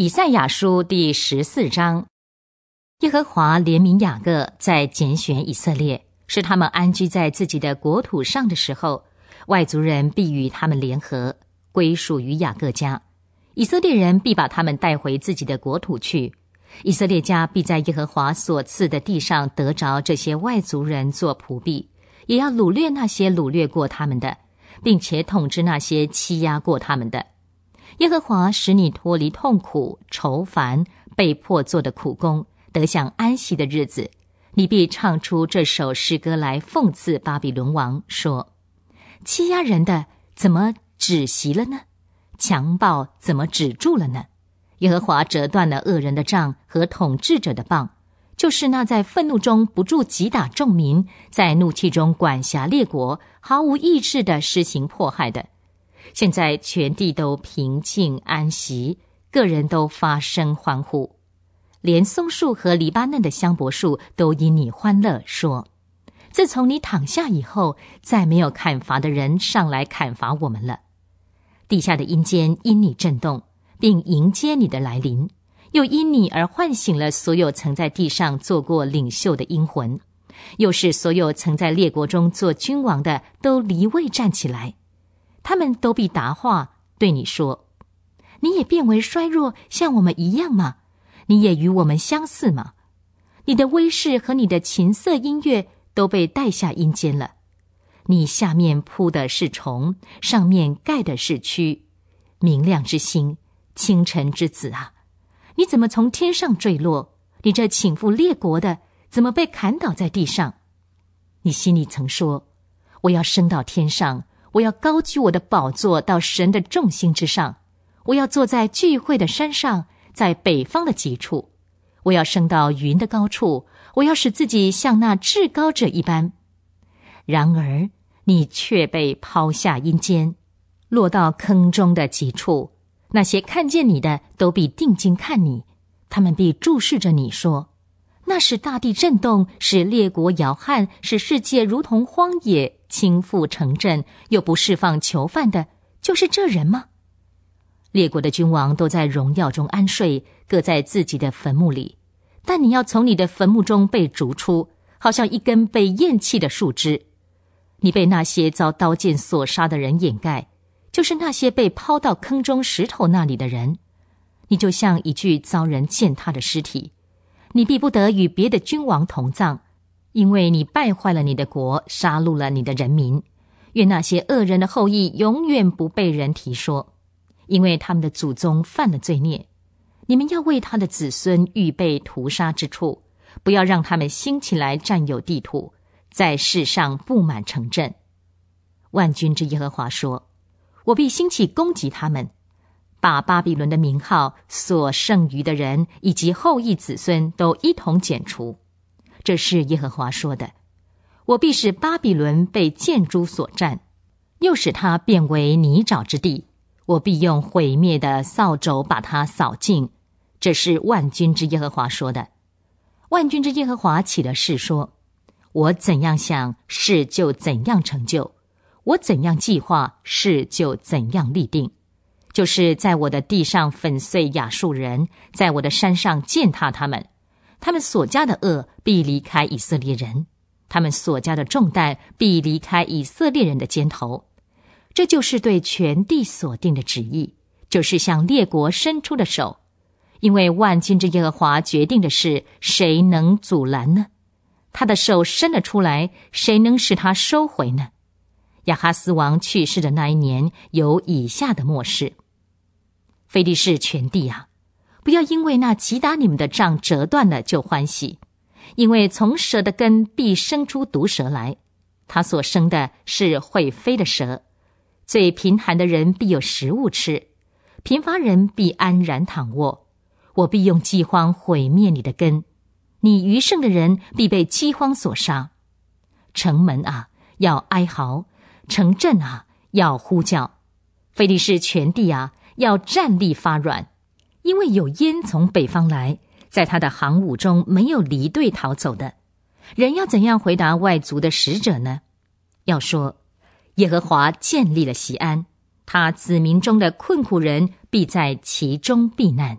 以赛亚书第十四章，耶和华怜悯雅各，在拣选以色列，使他们安居在自己的国土上的时候，外族人必与他们联合，归属于雅各家；以色列人必把他们带回自己的国土去。以色列家必在耶和华所赐的地上得着这些外族人做仆婢，也要掳掠那些掳掠过他们的，并且统治那些欺压过他们的。耶和华使你脱离痛苦、愁烦、被迫做的苦工，得享安息的日子，你必唱出这首诗歌来讽刺巴比伦王，说：“欺压人的怎么止息了呢？强暴怎么止住了呢？耶和华折断了恶人的杖和统治者的棒，就是那在愤怒中不住击打众民，在怒气中管辖列国、毫无意志地施行迫害的。”现在全地都平静安息，个人都发声欢呼，连松树和黎巴嫩的香柏树都因你欢乐说：“自从你躺下以后，再没有砍伐的人上来砍伐我们了。”地下的阴间因你震动，并迎接你的来临，又因你而唤醒了所有曾在地上做过领袖的英魂，又是所有曾在列国中做君王的都离位站起来。他们都必答话，对你说：“你也变为衰弱，像我们一样吗？你也与我们相似吗？你的威势和你的琴瑟音乐都被带下阴间了。你下面铺的是虫，上面盖的是蛆。明亮之星，清晨之子啊，你怎么从天上坠落？你这请赴列国的，怎么被砍倒在地上？你心里曾说：‘我要升到天上。’”我要高举我的宝座到神的众星之上，我要坐在聚会的山上，在北方的极处。我要升到云的高处，我要使自己像那至高者一般。然而你却被抛下阴间，落到坑中的几处。那些看见你的都必定睛看你，他们必注视着你说。那使大地震动，使列国摇撼，使世界如同荒野倾覆城镇，又不释放囚犯的，就是这人吗？列国的君王都在荣耀中安睡，各在自己的坟墓里。但你要从你的坟墓中被逐出，好像一根被厌弃的树枝。你被那些遭刀剑所杀的人掩盖，就是那些被抛到坑中石头那里的人。你就像一具遭人践踏的尸体。你必不得与别的君王同葬，因为你败坏了你的国，杀戮了你的人民。愿那些恶人的后裔永远不被人提说，因为他们的祖宗犯了罪孽。你们要为他的子孙预备屠杀之处，不要让他们兴起来占有地土，在世上布满城镇。万军之耶和华说：“我必兴起攻击他们。”把巴比伦的名号所剩余的人以及后裔子孙都一同剪除，这是耶和华说的。我必使巴比伦被建筑所占，又使它变为泥沼之地。我必用毁灭的扫帚把它扫净，这是万军之耶和华说的。万军之耶和华起了誓说：我怎样想，事就怎样成就，我怎样计划事就怎样立定。就是在我的地上粉碎亚述人，在我的山上践踏他们，他们所加的恶必离开以色列人，他们所加的重担必离开以色列人的肩头。这就是对全地所定的旨意，就是向列国伸出的手。因为万军之耶和华决定的是谁能阻拦呢？他的手伸了出来，谁能使他收回呢？亚哈斯王去世的那一年，有以下的末世。菲利士全地啊，不要因为那击打你们的杖折断了就欢喜，因为从蛇的根必生出毒蛇来，它所生的是会飞的蛇。最贫寒的人必有食物吃，贫乏人必安然躺卧。我必用饥荒毁灭你的根，你余剩的人必被饥荒所杀。城门啊，要哀嚎；城镇啊，要呼叫。菲利士全地啊！要站立发软，因为有烟从北方来，在他的行伍中没有离队逃走的。人要怎样回答外族的使者呢？要说，耶和华建立了西安，他子民中的困苦人必在其中避难。